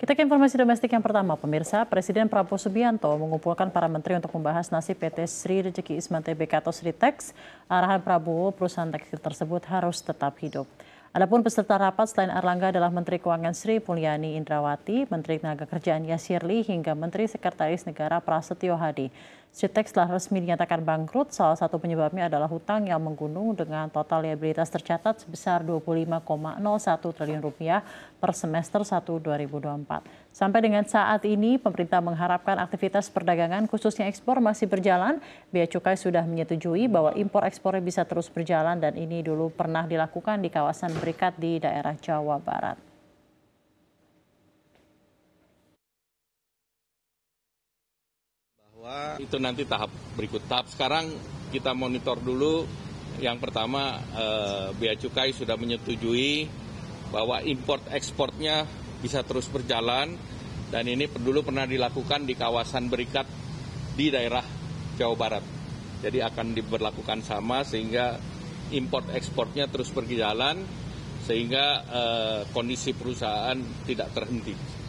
Kita ke informasi domestik yang pertama, pemirsa. Presiden Prabowo Subianto mengumpulkan para menteri untuk membahas nasib PT Sri Rejeki Isman Tbk atau Sri Teks. Arahan Prabowo, perusahaan tekstil tersebut harus tetap hidup. Adapun peserta rapat selain Erlangga adalah Menteri Keuangan Sri Pulyani Indrawati, Menteri Tenaga Kerjaan Yasirli, hingga Menteri Sekretaris Negara Prasetyo Hadi. Citex telah resmi dinyatakan bangkrut. Salah satu penyebabnya adalah hutang yang menggunung dengan total liabilitas tercatat sebesar 25,01 triliun rupiah per semester 1 2024. Sampai dengan saat ini, pemerintah mengharapkan aktivitas perdagangan khususnya ekspor masih berjalan. Bea Cukai sudah menyetujui bahwa impor ekspor bisa terus berjalan dan ini dulu pernah dilakukan di kawasan berikat di daerah Jawa Barat. itu nanti tahap berikut tahap sekarang kita monitor dulu yang pertama eh, bea cukai sudah menyetujui bahwa import ekspornya bisa terus berjalan dan ini dulu pernah dilakukan di kawasan berikat di daerah Jawa Barat jadi akan diberlakukan sama sehingga import ekspornya terus berjalan sehingga eh, kondisi perusahaan tidak terhenti.